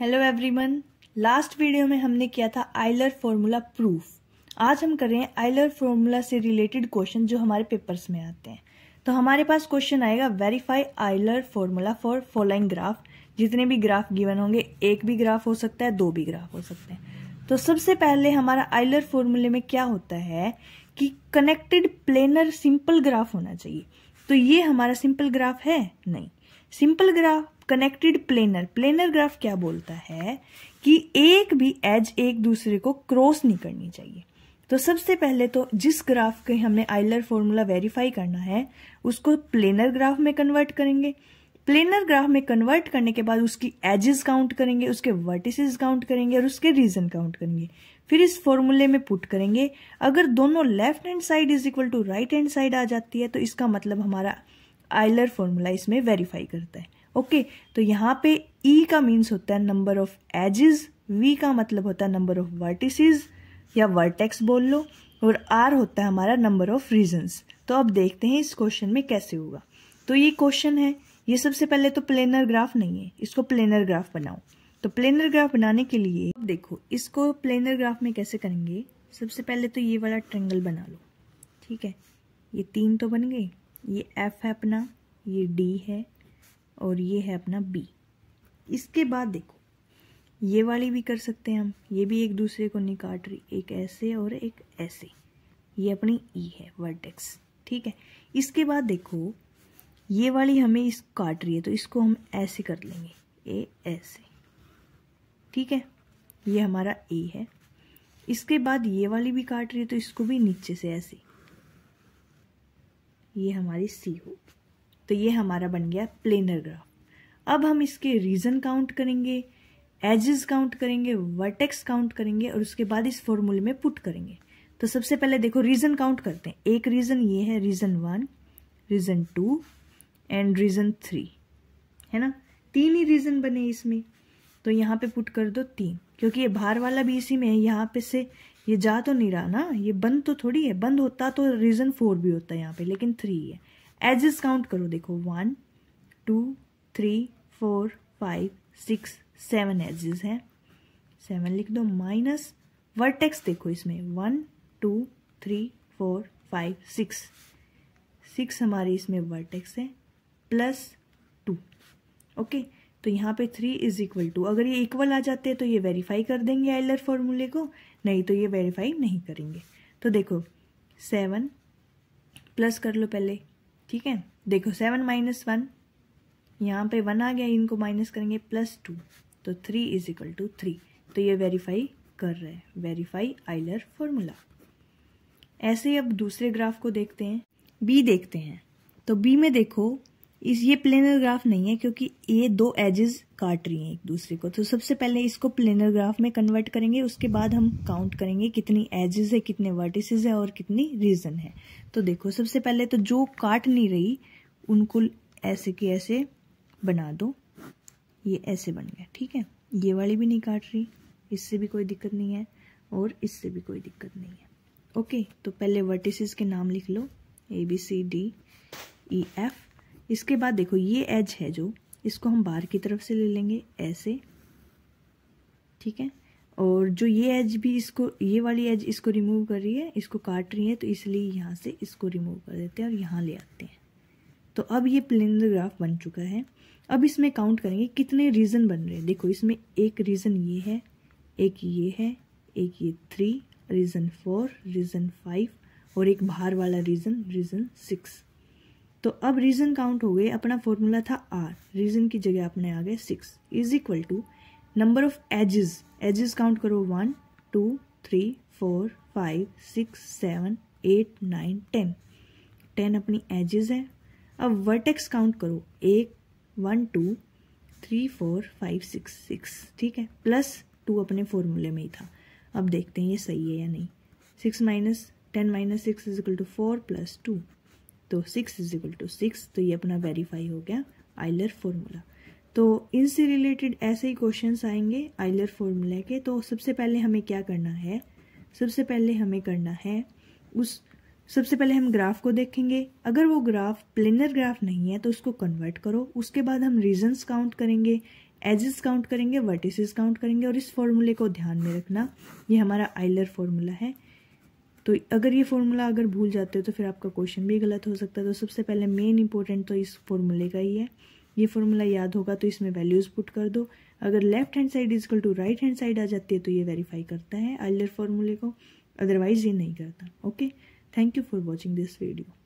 hello everyone last video में हमने किया था आइलर फॉर्मूला प्रूफ आज हम कर रहे हैं आइलर फॉर्मूला से रिलेटेड क्वेश्चन जो हमारे पेपर्स में आते हैं तो हमारे पास क्वेश्चन आएगा verify Euler formula for following graph जितने भी ग्राफ गिवन होंगे एक भी ग्राफ हो सकता है दो भी ग्राफ हो सकते हैं तो सबसे पहले हमारा आइलर फॉर्मूले में क्या होता है कि कनेक्टेड प्लेनर सिंपल ग्राफ होना चाहिए तो ये हमारा सिंपल ग्राफ है नहीं simple graph connected planar planar graph क्या बोलता है कि एक भी एज एक दूसरे को क्रॉस नहीं करनी चाहिए तो सबसे पहले तो जिस ग्राफ के हमने आइलर फॉर्मूला वेरीफाई करना है उसको प्लेनर ग्राफ में कन्वर्ट करेंगे प्लेनर ग्राफ में कन्वर्ट करने के बाद उसकी एजेस काउंट करेंगे उसके वर्टिसेस काउंट करेंगे और उसके रीजन काउंट करेंगे फिर इस फॉर्मूले में पुट करेंगे अगर दोनों left hand side is equal to right hand side आ जाती है तो इसका मतलब हमारा आइलर फॉर्मूला इसमें वेरीफाई करता है ओके तो यहाँ पे ई e का मीन्स होता है नंबर ऑफ एजेस वी का मतलब होता है नंबर ऑफ वर्टिसेस या वर्टेक्स बोल लो और आर होता है हमारा नंबर ऑफ रीजन्स तो अब देखते हैं इस क्वेश्चन में कैसे होगा तो ये क्वेश्चन है ये सबसे पहले तो प्लेनर ग्राफ नहीं है इसको प्लेनर ग्राफ बनाओ तो प्लेनर ग्राफ बनाने के लिए अब देखो इसको प्लेनर ग्राफ में कैसे करेंगे सबसे पहले तो ये वाला ट्रेंगल बना लो ठीक है ये तीन तो बन गए ये एफ है अपना ये डी है और ये है अपना बी इसके बाद देखो ये वाली भी कर सकते हैं हम ये भी एक दूसरे को नहीं काट रही एक ऐसे और एक ऐसे ये अपनी ई e है वर्टेक्स ठीक है इसके बाद देखो ये वाली हमें इस काट रही है तो इसको हम ऐसे कर लेंगे ए ऐसे ठीक है ये हमारा ए है इसके बाद ये वाली भी काट रही है तो इसको भी नीचे से ऐसे ये हमारी सी होगी तो ये हमारा बन गया प्लेनर ग्राफ अब हम इसके रीजन काउंट करेंगे एजेस काउंट करेंगे वर्टेक्स काउंट करेंगे और उसके बाद इस फॉर्मूले में पुट करेंगे तो सबसे पहले देखो रीजन काउंट करते हैं एक रीजन ये है region one region two and region three है ना तीन ही रीजन बने इसमें तो यहाँ पे पुट कर दो तीन क्योंकि ये बाहर वाला भी इसी में है यहाँ पे से ये जा तो नहीं रहा ना ये बंद तो थोड़ी है बंद होता तो रीजन फोर भी होता है यहाँ पे लेकिन थ्री है एजेस काउंट करो देखो one two three four five six seven edges हैं सेवन लिख दो माइनस वर्टेक्स देखो इसमें one two three four five six six हमारे इसमें वर्टेक्स है प्लस टू ओके तो यहाँ पे थ्री इज इक्वल टू अगर ये इक्वल आ जाते हैं तो ये वेरीफाई कर देंगे आइलर फॉर्मूले को नहीं तो ये वेरीफाई नहीं करेंगे तो देखो सेवन प्लस कर लो पहले ठीक है देखो सेवन माइनस वन यहाँ पे वन आ गया इनको माइनस करेंगे प्लस टू तो three is equal to three तो ये वेरीफाई कर रहे हैं वेरीफाई आइलर फॉर्मूला ऐसे ही अब दूसरे ग्राफ को देखते हैं बी देखते हैं तो बी में देखो इस ये प्लेनर ग्राफ नहीं है क्योंकि ये दो एजेस काट रही हैं एक दूसरे को तो सबसे पहले इसको प्लेनर ग्राफ में कन्वर्ट करेंगे उसके बाद हम काउंट करेंगे कितनी एजेस है कितने वर्टिसेस है और कितनी रीजन है तो देखो सबसे पहले तो जो काट नहीं रही उनको ऐसे के ऐसे बना दो ये ऐसे बन गया ठीक है ये वाली भी नहीं काट रही इससे भी कोई दिक्कत नहीं है और इससे भी कोई दिक्कत नहीं है ओके तो पहले वर्टिसेस के नाम लिख लो A B C D E F इसके बाद देखो ये एज है जो इसको हम बाहर की तरफ से ले लेंगे ऐसे ठीक है और जो ये एज भी इसको ये वाली एज इसको रिमूव कर रही है इसको काट रही है तो इसलिए यहाँ से इसको रिमूव कर देते हैं और यहाँ ले आते हैं तो अब ये प्लेन ग्राफ बन चुका है अब इसमें काउंट करेंगे कितने रीज़न बन रहे हैं देखो इसमें एक रीज़न ये है एक ये है एक ये three region four region five और एक बाहर वाला रीज़न रीज़न सिक्स तो अब रीज़न काउंट हो गए अपना फॉर्मूला था आर रीज़न की जगह अपने आ गए six is equal to number of edges edges count करो one two three four five six seven eight nine ten ten अपनी एजेस है अब वर्टेक्स काउंट करो एक one two three four five six six ठीक है प्लस टू अपने फॉर्मूले में ही था अब देखते हैं ये सही है या नहीं six minus ten minus six is equal to four plus two तो six is equal to six तो ये अपना वेरीफाई हो गया आइलर फॉर्मूला तो इनसे रिलेटेड ऐसे ही क्वेश्चन आएंगे आइलर फॉर्मूला के तो सबसे पहले हमें क्या करना है सबसे पहले हमें करना है उस सबसे पहले हम ग्राफ को देखेंगे अगर वो ग्राफ प्लेनर ग्राफ नहीं है तो उसको कन्वर्ट करो उसके बाद हम रीजन्स काउंट करेंगे एजेस काउंट करेंगे वर्टिसेस काउंट करेंगे और इस फॉर्मूले को ध्यान में रखना ये हमारा आइलर फॉर्मूला है तो अगर ये फॉर्मूला अगर भूल जाते हो तो फिर आपका क्वेश्चन भी गलत हो सकता है तो सबसे पहले मेन इंपॉर्टेंट तो इस फॉर्मूले का ही है ये फॉर्मूला याद होगा तो इसमें वैल्यूज़ पुट कर दो अगर left hand side equal to right hand side आ जाती है तो ये वेरीफाई करता है आइलर फॉर्मूले को अदरवाइज ये नहीं करता okay thank you for watching this video